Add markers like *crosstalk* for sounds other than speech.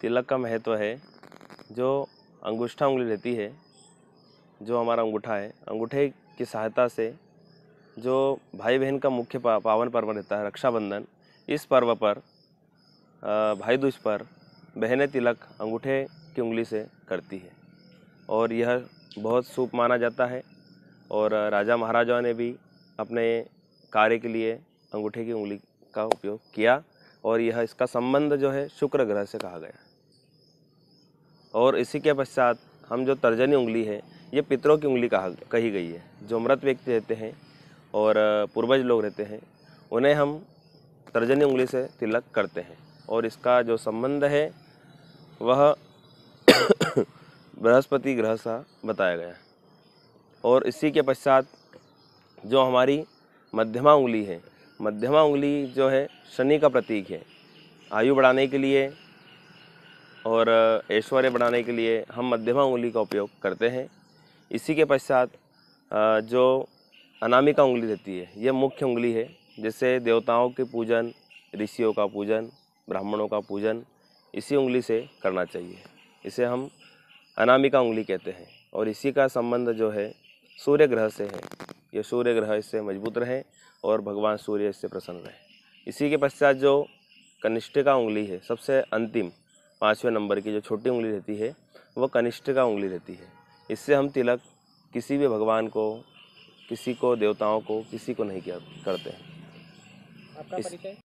तिलक का महत्व है जो अंगूठा उंगली रहती है जो हमारा अंगूठा है अंगूठे की सहायता से जो भाई बहन का मुख्य पावन पर्व रहता है रक्षाबंधन इस पर्व पर भाई दूज पर बहनें तिलक अंगूठे की उंगली से करती है और यह बहुत शुभ माना जाता है और राजा महाराजाओं ने भी अपने कार्य के लिए अंगूठे की उंगली का उपयोग किया और यह इसका संबंध जो है शुक्र ग्रह से कहा गया है और इसी के पश्चात हम जो तर्जनी उंगली है ये पितरों की उंगली कहा कही गई है जो मृत व्यक्ति रहते हैं और पूर्वज लोग रहते हैं उन्हें हम तर्जनी उंगली से तिलक करते हैं और इसका जो संबंध है वह *coughs* बृहस्पति ग्रह सा बताया गया है और इसी के पश्चात जो हमारी मध्यमा उंगली है मध्यमा उंगली जो है शनि का प्रतीक है आयु बढ़ाने के लिए और ऐश्वर्य बढ़ाने के लिए हम मध्यमा उंगली का उपयोग करते हैं इसी के पश्चात जो अनामिका उंगली रहती है यह मुख्य उंगली है जैसे देवताओं के पूजन ऋषियों का पूजन ब्राह्मणों का पूजन इसी उंगली से करना चाहिए इसे हम अनामिका उंगली कहते हैं और इसी का संबंध जो है सूर्य ग्रह से है यह सूर्य ग्रह इससे मजबूत रहे और भगवान सूर्य इससे प्रसन्न रहे इसी के पश्चात जो कनिष्ठिका उंगली है सबसे अंतिम पाँचवें नंबर की जो छोटी उंगली रहती है वह कनिष्ठिका उंगली रहती है इससे हम तिलक किसी भी भगवान को किसी को देवताओं को किसी को नहीं किया करते हैं इस